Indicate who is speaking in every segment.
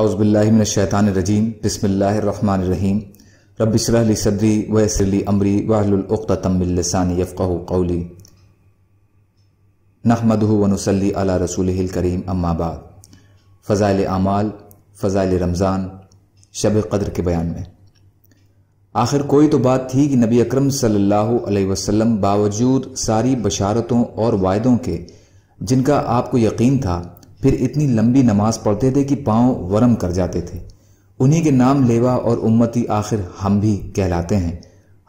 Speaker 1: اعوذ باللہ من الشیطان الرجیم بسم اللہ الرحمن الرحیم رب اشرح لی صدری لی امری واحلل وحل من لسانی یفقہ قولی نحمده ونصلی علی رسوله الکریم اما بعد فضائل اعمال فضائل رمضان شب قدر کے بیان میں آخر کوئی تو بات تھی کہ نبی اکرم صلی اللہ علیہ وسلم باوجود ساری بشارتوں اور وعدوں کے جن کا آپ کو یقین تھا پھر اتنی لمبی نماز پڑھتے تھے کہ پاؤں ورم کر جاتے تھے انہی کے نام لیوا اور امتی آخر ہم بھی کہلاتے ہیں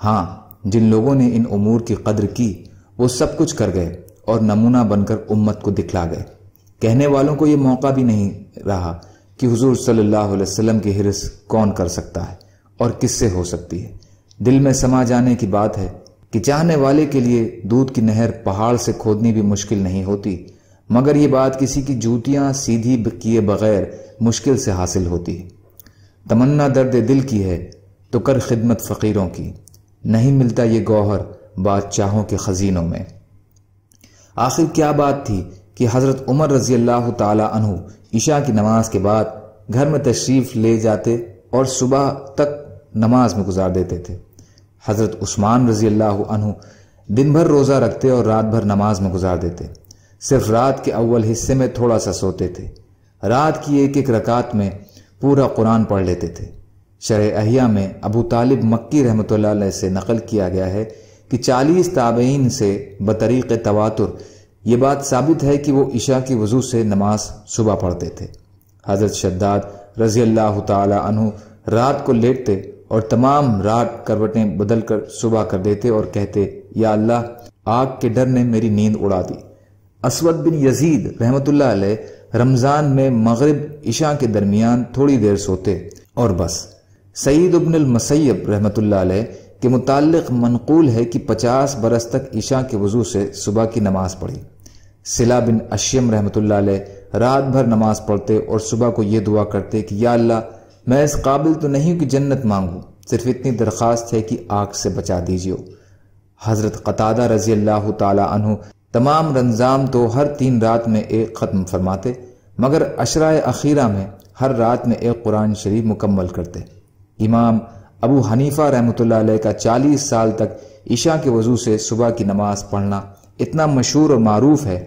Speaker 1: ہاں جن لوگوں نے ان امور کی قدر کی وہ سب کچھ کر گئے اور نمونہ بن کر امت کو دکھلا گئے کہنے والوں کو یہ موقع بھی نہیں رہا کہ حضور صلی اللہ علیہ وسلم کی حرص کون کر سکتا ہے اور کس سے ہو سکتی ہے دل میں سما جانے کی بات ہے کہ چاہنے والے کے لیے دودھ کی نہر پہاڑ سے کھودنی بھی مشکل نہیں ہوتی مگر یہ بات کسی کی جوتیاں سیدھی کیے بغیر مشکل سے حاصل ہوتی تمنا درد دل کی ہے تو کر خدمت فقیروں کی نہیں ملتا یہ گوہر بادشاہوں کے خزینوں میں آخر کیا بات تھی کہ حضرت عمر رضی اللہ تعالی عنہ عشاء کی نماز کے بعد گھر میں تشریف لے جاتے اور صبح تک نماز میں گزار دیتے تھے حضرت عثمان رضی اللہ عنہ دن بھر روزہ رکھتے اور رات بھر نماز میں گزار دیتے صرف رات کے اول حصے میں تھوڑا سا سوتے تھے رات کی ایک ایک رکعت میں پورا قرآن پڑھ لیتے تھے شرح احیاء میں ابو طالب مکی رحمۃ اللہ علیہ سے نقل کیا گیا ہے کہ چالیس تابعین سے بطریق تواتر یہ بات ثابت ہے کہ وہ عشاء کی وضو سے نماز صبح پڑھتے تھے حضرت شداد رضی اللہ تعالی عنہ رات کو لیٹتے اور تمام رات کروٹیں بدل کر صبح کر دیتے اور کہتے یا اللہ آگ کے ڈر نے میری نیند اڑا دی اسود بن یزید رحمۃ اللہ علیہ رمضان میں مغرب عشاء کے درمیان تھوڑی دیر سوتے اور بس سعید ابن المسیب رحمۃ اللہ علیہ کے متعلق منقول ہے کہ پچاس برس تک عشاء کے وضو سے صبح کی نماز پڑھی سلا بن اشیم رحمۃ اللہ علیہ رات بھر نماز پڑھتے اور صبح کو یہ دعا کرتے کہ یا اللہ میں اس قابل تو نہیں ہوں کہ جنت مانگوں صرف اتنی درخواست ہے کہ آگ سے بچا دیجیے حضرت قطادہ رضی اللہ تعالی عنہ تمام رنزام تو ہر تین رات میں ایک ختم فرماتے مگر عشرہ اخیرہ میں ہر رات میں ایک قرآن شریف مکمل کرتے امام ابو حنیفہ رحمۃ اللہ علیہ کا چالیس سال تک عشاء کے وضو سے صبح کی نماز پڑھنا اتنا مشہور اور معروف ہے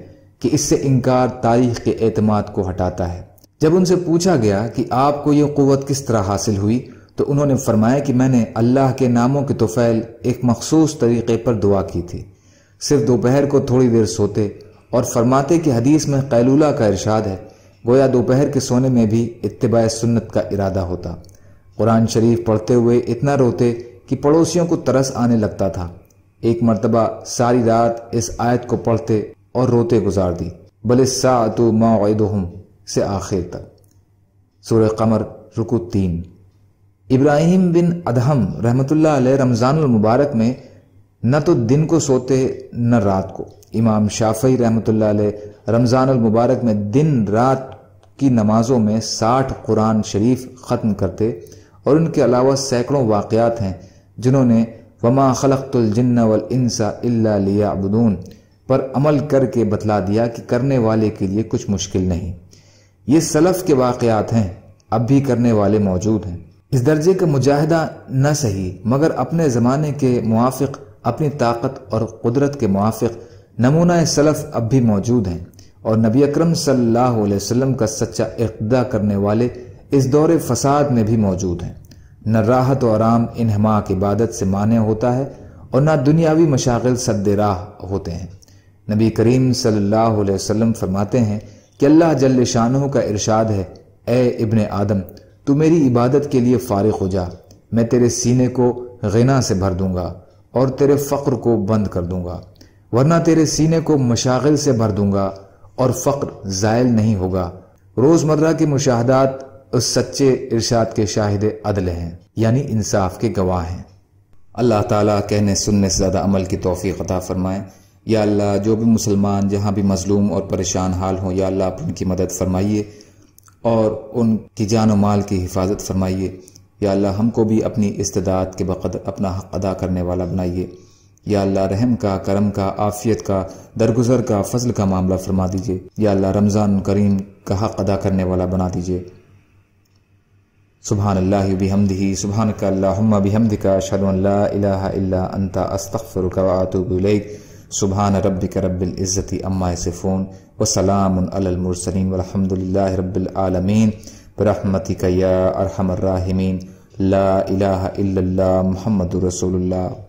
Speaker 1: کہ اس سے انکار تاریخ کے اعتماد کو ہٹاتا ہے جب ان سے پوچھا گیا کہ آپ کو یہ قوت کس طرح حاصل ہوئی تو انہوں نے فرمایا کہ میں نے اللہ کے ناموں کے توفیل ایک مخصوص طریقے پر دعا کی تھی صرف دوپہر کو تھوڑی دیر سوتے اور فرماتے کہ حدیث میں قیلولہ کا ارشاد ہے گویا دوپہر کے سونے میں بھی اتباع سنت کا ارادہ ہوتا قرآن شریف پڑھتے ہوئے اتنا روتے کہ پڑوسیوں کو ترس آنے لگتا تھا ایک مرتبہ ساری رات اس آیت کو پڑھتے اور روتے گزار دی بل سا تو سے آخر تک سور قمر رکو تین ابراہیم بن ادہم رحمت اللہ علیہ رمضان المبارک میں نہ تو دن کو سوتے نہ رات کو امام شافعی رحمۃ اللہ علیہ رمضان المبارک میں دن رات کی نمازوں میں ساٹھ قرآن شریف ختم کرتے اور ان کے علاوہ سینکڑوں واقعات ہیں جنہوں نے وما خلقت الجن اللہ الا ابدون پر عمل کر کے بتلا دیا کہ کرنے والے کے لیے کچھ مشکل نہیں یہ سلف کے واقعات ہیں اب بھی کرنے والے موجود ہیں اس درجے کا مجاہدہ نہ صحیح مگر اپنے زمانے کے موافق اپنی طاقت اور قدرت کے موافق نمونہ سلف اب بھی موجود ہیں اور نبی اکرم صلی اللہ علیہ وسلم کا سچا اقدا کرنے والے اس دور فساد میں بھی موجود ہیں نہ راحت و آرام انہما کی عبادت سے مانے ہوتا ہے اور نہ دنیاوی مشاغل راہ ہوتے ہیں نبی کریم صلی اللہ علیہ وسلم فرماتے ہیں کہ اللہ جل شانوں کا ارشاد ہے اے ابن آدم تو میری عبادت کے لیے فارغ ہو جا میں تیرے سینے کو غنا سے بھر دوں گا اور تیرے فقر کو بند کر دوں گا ورنہ تیرے سینے کو مشاغل سے بھر دوں گا اور فقر زائل نہیں ہوگا روز مرہ کی گواہ ہیں اللہ تعالیٰ کہنے سننے سے زیادہ عمل کی توفیق عطا فرمائے یا اللہ جو بھی مسلمان جہاں بھی مظلوم اور پریشان حال ہوں یا اللہ آپ ان کی مدد فرمائیے اور ان کی جان و مال کی حفاظت فرمائیے یا اللہ ہم کو بھی اپنی استداد کے بقدر اپنا حق ادا کرنے والا بنائیے یا اللہ رحم کا کرم کا آفیت کا درگزر کا فضل کا معاملہ فرما دیجئے یا اللہ رمضان کریم کا حق ادا کرنے والا بنا دیجئے سبحان اللہ بحمدہ سبحان کا اللہم بحمدکا اشہد ان لا الہ الا انت استغفرک واتوب الیک سبحان ربک رب العزت اما یصفون وسلام علی المرسلین والحمد للہ رب العالمین رحمتِ قیاح ارحم لا الرحمین الا اللہ محمد رسول اللہ